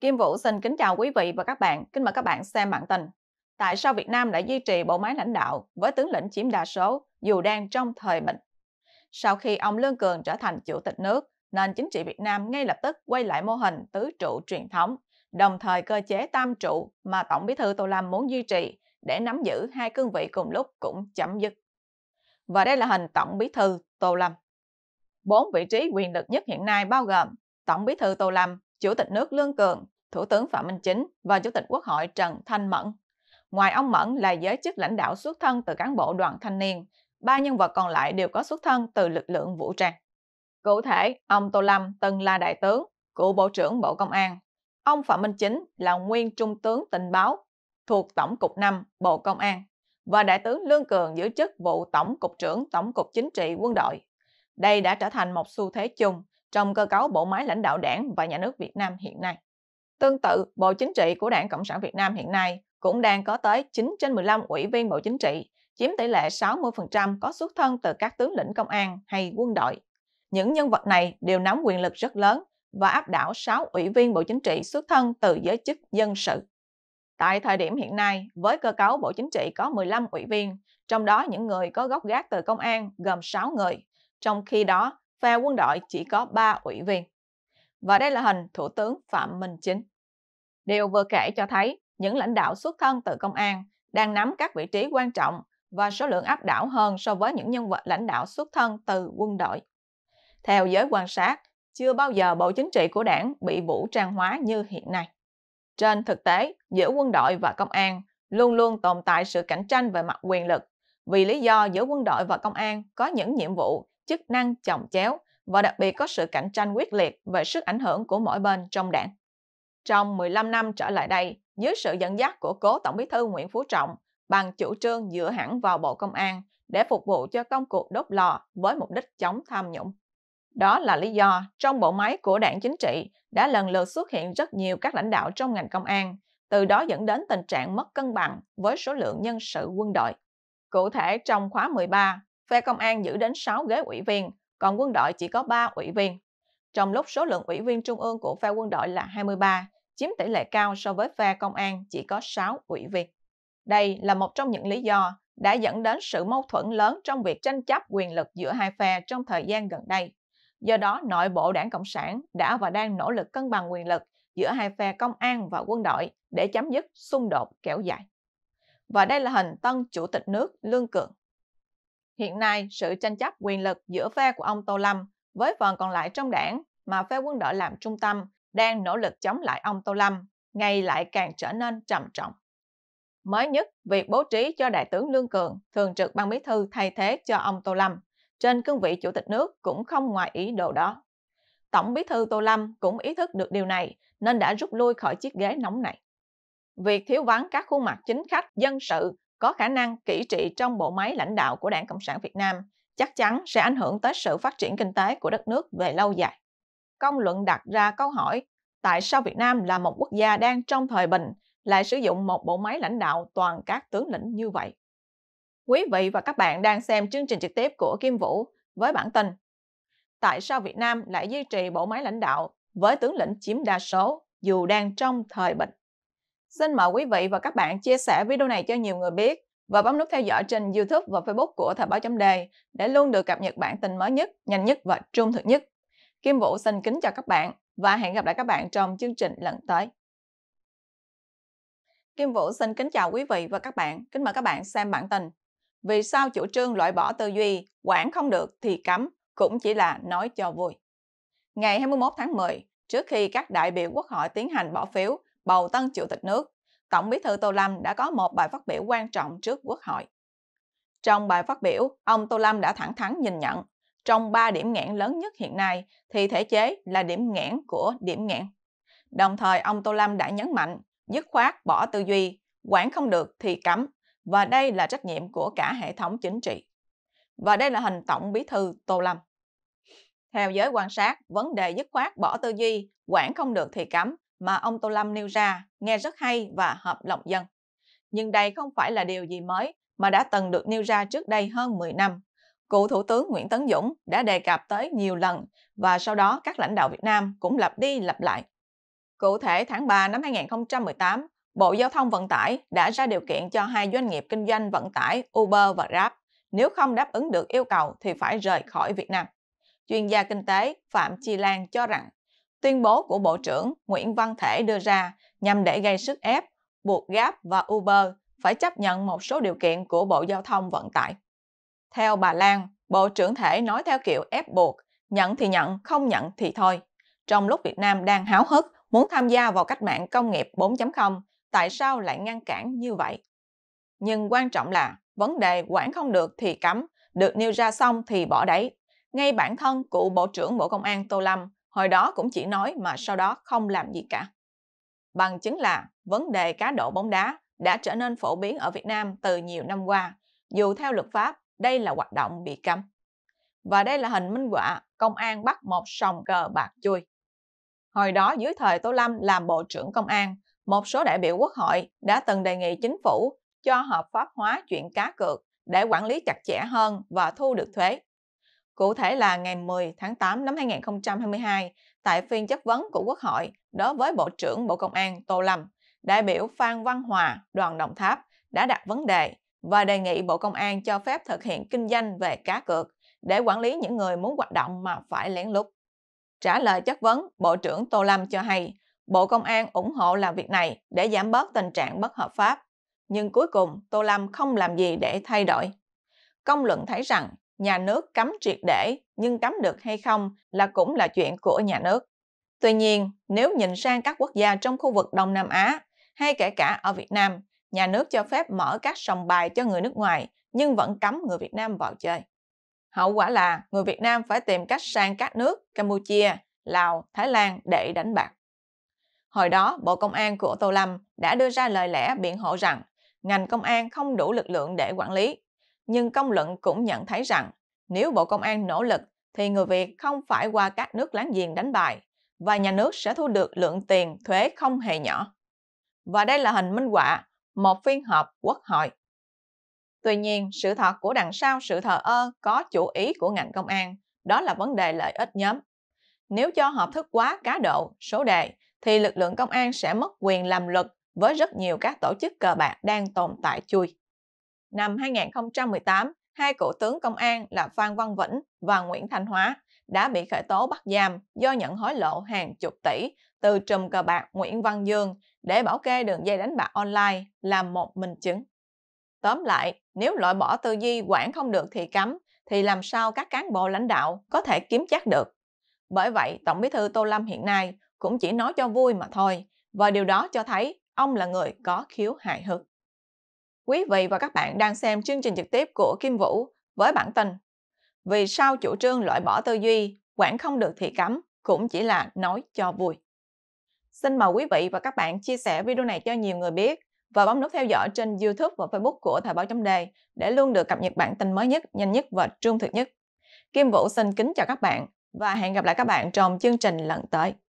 Kim Vũ xin kính chào quý vị và các bạn. Kính mời các bạn xem bản tin. Tại sao Việt Nam lại duy trì bộ máy lãnh đạo với tướng lĩnh chiếm đa số dù đang trong thời bệnh? Sau khi ông Lương Cường trở thành chủ tịch nước, nền chính trị Việt Nam ngay lập tức quay lại mô hình tứ trụ truyền thống, đồng thời cơ chế tam trụ mà Tổng bí thư Tô Lâm muốn duy trì để nắm giữ hai cương vị cùng lúc cũng chấm dứt. Và đây là hình Tổng bí thư Tô Lâm. Bốn vị trí quyền lực nhất hiện nay bao gồm Tổng bí thư Tô Lâm, Chủ tịch nước Lương Cường, Thủ tướng Phạm Minh Chính và Chủ tịch Quốc hội Trần Thanh Mẫn. Ngoài ông Mẫn là giới chức lãnh đạo xuất thân từ cán bộ đoàn thanh niên, ba nhân vật còn lại đều có xuất thân từ lực lượng vũ trang. Cụ thể, ông Tô Lâm từng là đại tướng, cựu Bộ trưởng Bộ Công an. Ông Phạm Minh Chính là nguyên trung tướng tình báo thuộc Tổng cục 5 Bộ Công an và Đại tướng Lương Cường giữ chức vụ Tổng cục trưởng Tổng cục Chính trị Quân đội. Đây đã trở thành một xu thế chung trong cơ cấu bộ máy lãnh đạo đảng và nhà nước Việt Nam hiện nay. Tương tự, Bộ Chính trị của Đảng Cộng sản Việt Nam hiện nay cũng đang có tới 9 trên 15 ủy viên Bộ Chính trị, chiếm tỷ lệ 60% có xuất thân từ các tướng lĩnh công an hay quân đội. Những nhân vật này đều nắm quyền lực rất lớn và áp đảo 6 ủy viên Bộ Chính trị xuất thân từ giới chức dân sự. Tại thời điểm hiện nay, với cơ cấu Bộ Chính trị có 15 ủy viên, trong đó những người có gốc gác từ công an gồm 6 người, trong khi đó và quân đội chỉ có 3 ủy viên. Và đây là hình Thủ tướng Phạm Minh Chính. Điều vừa kể cho thấy những lãnh đạo xuất thân từ công an đang nắm các vị trí quan trọng và số lượng áp đảo hơn so với những nhân vật lãnh đạo xuất thân từ quân đội. Theo giới quan sát, chưa bao giờ bộ chính trị của đảng bị vũ trang hóa như hiện nay. Trên thực tế, giữa quân đội và công an luôn luôn tồn tại sự cạnh tranh về mặt quyền lực vì lý do giữa quân đội và công an có những nhiệm vụ chức năng chồng chéo và đặc biệt có sự cạnh tranh quyết liệt về sức ảnh hưởng của mỗi bên trong đảng. Trong 15 năm trở lại đây, dưới sự dẫn dắt của cố Tổng Bí thư Nguyễn Phú Trọng bằng chủ trương dựa hẳn vào Bộ Công an để phục vụ cho công cuộc đốt lò với mục đích chống tham nhũng. Đó là lý do trong bộ máy của đảng chính trị đã lần lượt xuất hiện rất nhiều các lãnh đạo trong ngành công an, từ đó dẫn đến tình trạng mất cân bằng với số lượng nhân sự quân đội. Cụ thể trong khóa 13, phe công an giữ đến 6 ghế ủy viên, còn quân đội chỉ có 3 ủy viên. Trong lúc số lượng ủy viên trung ương của phe quân đội là 23, chiếm tỷ lệ cao so với phe công an chỉ có 6 ủy viên. Đây là một trong những lý do đã dẫn đến sự mâu thuẫn lớn trong việc tranh chấp quyền lực giữa hai phe trong thời gian gần đây. Do đó, nội bộ đảng Cộng sản đã và đang nỗ lực cân bằng quyền lực giữa hai phe công an và quân đội để chấm dứt xung đột kéo dài. Và đây là hình tân chủ tịch nước Lương Cường. Hiện nay, sự tranh chấp quyền lực giữa phe của ông Tô Lâm với phần còn lại trong đảng mà phe quân đội làm trung tâm đang nỗ lực chống lại ông Tô Lâm, ngày lại càng trở nên trầm trọng. Mới nhất, việc bố trí cho Đại tướng Lương Cường, thường trực ban bí thư thay thế cho ông Tô Lâm, trên cương vị chủ tịch nước cũng không ngoài ý đồ đó. Tổng bí thư Tô Lâm cũng ý thức được điều này nên đã rút lui khỏi chiếc ghế nóng này. Việc thiếu vắng các khuôn mặt chính khách dân sự có khả năng kỹ trị trong bộ máy lãnh đạo của Đảng Cộng sản Việt Nam chắc chắn sẽ ảnh hưởng tới sự phát triển kinh tế của đất nước về lâu dài. Công luận đặt ra câu hỏi tại sao Việt Nam là một quốc gia đang trong thời bình lại sử dụng một bộ máy lãnh đạo toàn các tướng lĩnh như vậy? Quý vị và các bạn đang xem chương trình trực tiếp của Kim Vũ với bản tin Tại sao Việt Nam lại duy trì bộ máy lãnh đạo với tướng lĩnh chiếm đa số dù đang trong thời bình? Xin mời quý vị và các bạn chia sẻ video này cho nhiều người biết và bấm nút theo dõi trên YouTube và Facebook của Thời báo chấm đề để luôn được cập nhật bản tin mới nhất, nhanh nhất và trung thực nhất. Kim Vũ xin kính chào các bạn và hẹn gặp lại các bạn trong chương trình lần tới. Kim Vũ xin kính chào quý vị và các bạn. Kính mời các bạn xem bản tin. Vì sao chủ trương loại bỏ tư duy, quản không được thì cấm, cũng chỉ là nói cho vui. Ngày 21 tháng 10, trước khi các đại biểu quốc hội tiến hành bỏ phiếu bầu tân chủ tịch nước, Tổng bí thư Tô Lâm đã có một bài phát biểu quan trọng trước Quốc hội. Trong bài phát biểu, ông Tô Lâm đã thẳng thắn nhìn nhận, trong ba điểm nghẽn lớn nhất hiện nay thì thể chế là điểm nghẽn của điểm nghẽn. Đồng thời, ông Tô Lâm đã nhấn mạnh, dứt khoát bỏ tư duy, quản không được thì cấm, và đây là trách nhiệm của cả hệ thống chính trị. Và đây là hình tổng bí thư Tô Lâm. Theo giới quan sát, vấn đề dứt khoát bỏ tư duy, quản không được thì cấm mà ông Tô Lâm nêu ra nghe rất hay và hợp lòng dân. Nhưng đây không phải là điều gì mới mà đã từng được nêu ra trước đây hơn 10 năm. Cựu Thủ tướng Nguyễn Tấn Dũng đã đề cập tới nhiều lần và sau đó các lãnh đạo Việt Nam cũng lặp đi lặp lại. Cụ thể tháng 3 năm 2018, Bộ Giao thông Vận tải đã ra điều kiện cho hai doanh nghiệp kinh doanh vận tải Uber và Grab nếu không đáp ứng được yêu cầu thì phải rời khỏi Việt Nam. Chuyên gia kinh tế Phạm Chi Lan cho rằng Tuyên bố của Bộ trưởng Nguyễn Văn Thể đưa ra nhằm để gây sức ép, buộc Grab và Uber phải chấp nhận một số điều kiện của Bộ Giao thông Vận tải. Theo bà Lan, Bộ trưởng Thể nói theo kiểu ép buộc, nhận thì nhận, không nhận thì thôi. Trong lúc Việt Nam đang háo hức muốn tham gia vào cách mạng công nghiệp 4.0, tại sao lại ngăn cản như vậy? Nhưng quan trọng là vấn đề quản không được thì cấm, được nêu ra xong thì bỏ đấy. Ngay bản thân cựu Bộ trưởng Bộ Công an Tô Lâm Hồi đó cũng chỉ nói mà sau đó không làm gì cả. Bằng chứng là vấn đề cá độ bóng đá đã trở nên phổ biến ở Việt Nam từ nhiều năm qua, dù theo luật pháp đây là hoạt động bị cấm. Và đây là hình minh họa công an bắt một sòng cờ bạc chui. Hồi đó dưới thời Tô Lâm làm Bộ trưởng Công an, một số đại biểu quốc hội đã từng đề nghị chính phủ cho hợp pháp hóa chuyện cá cược để quản lý chặt chẽ hơn và thu được thuế. Cụ thể là ngày 10 tháng 8 năm 2022, tại phiên chất vấn của Quốc hội đối với Bộ trưởng Bộ Công an Tô Lâm, đại biểu Phan Văn Hòa, đoàn Đồng Tháp đã đặt vấn đề và đề nghị Bộ Công an cho phép thực hiện kinh doanh về cá cược để quản lý những người muốn hoạt động mà phải lén lút. Trả lời chất vấn, Bộ trưởng Tô Lâm cho hay Bộ Công an ủng hộ làm việc này để giảm bớt tình trạng bất hợp pháp. Nhưng cuối cùng, Tô Lâm không làm gì để thay đổi. Công luận thấy rằng nhà nước cấm triệt để nhưng cấm được hay không là cũng là chuyện của nhà nước. Tuy nhiên, nếu nhìn sang các quốc gia trong khu vực Đông Nam Á hay kể cả ở Việt Nam, nhà nước cho phép mở các sòng bài cho người nước ngoài nhưng vẫn cấm người Việt Nam vào chơi. Hậu quả là người Việt Nam phải tìm cách sang các nước Campuchia, Lào, Thái Lan để đánh bạc. Hồi đó, Bộ Công an của Tô Lâm đã đưa ra lời lẽ biện hộ rằng ngành công an không đủ lực lượng để quản lý, nhưng công luận cũng nhận thấy rằng nếu Bộ Công an nỗ lực thì người Việt không phải qua các nước láng giềng đánh bài và nhà nước sẽ thu được lượng tiền thuế không hề nhỏ. Và đây là hình minh họa một phiên họp quốc hội. Tuy nhiên, sự thật của đằng sau sự thờ ơ có chủ ý của ngành công an, đó là vấn đề lợi ích nhóm. Nếu cho hợp thức quá cá độ, số đề, thì lực lượng công an sẽ mất quyền làm luật với rất nhiều các tổ chức cờ bạc đang tồn tại chui năm 2018, hai cựu tướng công an là Phan Văn Vĩnh và Nguyễn Thanh Hóa đã bị khởi tố bắt giam do nhận hối lộ hàng chục tỷ từ trùm cờ bạc Nguyễn Văn Dương để bảo kê đường dây đánh bạc online là một minh chứng. Tóm lại, nếu loại bỏ tư duy quản không được thì cấm, thì làm sao các cán bộ lãnh đạo có thể kiếm chắc được? Bởi vậy, Tổng bí thư Tô Lâm hiện nay cũng chỉ nói cho vui mà thôi, và điều đó cho thấy ông là người có khiếu hài hước. Quý vị và các bạn đang xem chương trình trực tiếp của Kim Vũ với bản tin Vì sao chủ trương loại bỏ tư duy, quản không được thì cấm cũng chỉ là nói cho vui. Xin mời quý vị và các bạn chia sẻ video này cho nhiều người biết và bấm nút theo dõi trên YouTube và Facebook của Thời báo chấm đề để luôn được cập nhật bản tin mới nhất, nhanh nhất và trung thực nhất. Kim Vũ xin kính chào các bạn và hẹn gặp lại các bạn trong chương trình lần tới.